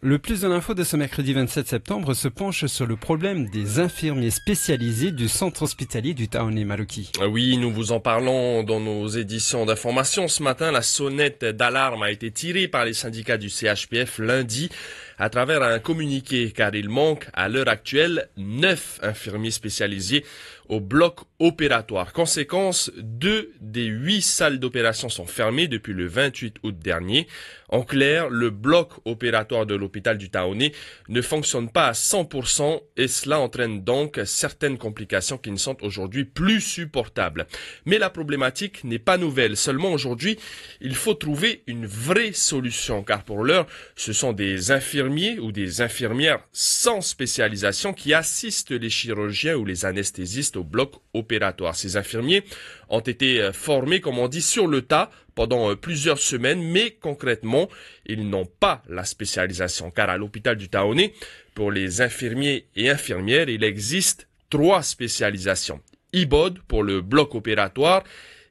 Le plus de l'info de ce mercredi 27 septembre se penche sur le problème des infirmiers spécialisés du centre hospitalier du Taoné Maruki. Ah oui, nous vous en parlons dans nos éditions d'information. Ce matin, la sonnette d'alarme a été tirée par les syndicats du CHPF lundi à travers un communiqué car il manque à l'heure actuelle neuf infirmiers spécialisés au bloc opératoire. Conséquence, deux des huit salles d'opération sont fermées depuis le 28 août dernier. En clair, le bloc opératoire de l'hôpital du Taoné ne fonctionne pas à 100% et cela entraîne donc certaines complications qui ne sont aujourd'hui plus supportables. Mais la problématique n'est pas nouvelle. Seulement aujourd'hui, il faut trouver une vraie solution car pour l'heure, ce sont des infirmiers ou des infirmières sans spécialisation qui assistent les chirurgiens ou les anesthésistes bloc opératoire. Ces infirmiers ont été euh, formés, comme on dit, sur le tas pendant euh, plusieurs semaines, mais concrètement, ils n'ont pas la spécialisation, car à l'hôpital du Taoné, pour les infirmiers et infirmières, il existe trois spécialisations. IBOD pour le bloc opératoire,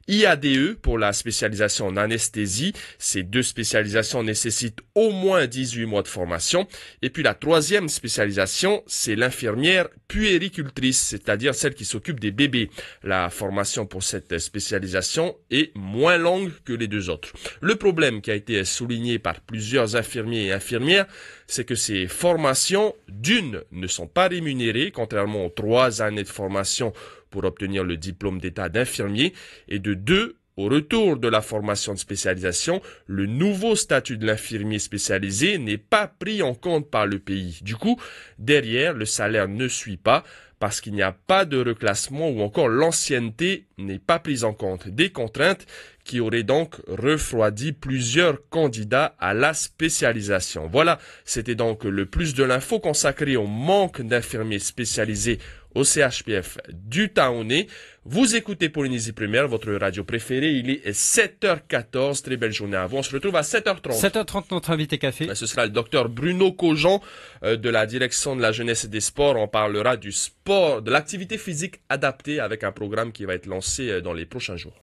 IADE pour la spécialisation en anesthésie. Ces deux spécialisations nécessitent au moins 18 mois de formation. Et puis la troisième spécialisation, c'est l'infirmière puéricultrice, c'est-à-dire celle qui s'occupe des bébés. La formation pour cette spécialisation est moins longue que les deux autres. Le problème qui a été souligné par plusieurs infirmiers et infirmières, c'est que ces formations, d'une, ne sont pas rémunérées, contrairement aux trois années de formation pour obtenir le diplôme d'état d'infirmier et de deux au retour de la formation de spécialisation, le nouveau statut de l'infirmier spécialisé n'est pas pris en compte par le pays. Du coup, derrière, le salaire ne suit pas parce qu'il n'y a pas de reclassement ou encore l'ancienneté n'est pas prise en compte. Des contraintes qui auraient donc refroidi plusieurs candidats à la spécialisation. Voilà, c'était donc le plus de l'info consacré au manque d'infirmiers spécialisés au CHPF du Taoné. Vous écoutez Polynésie Première, votre radio préférée. Il est 7h14. Très belle journée à vous. On se retrouve à 7h30. 7h30, notre invité café. Ben, ce sera le docteur Bruno Cogent euh, de la direction de la jeunesse et des sports. On parlera du sport, de l'activité physique adaptée avec un programme qui va être lancé euh, dans les prochains jours.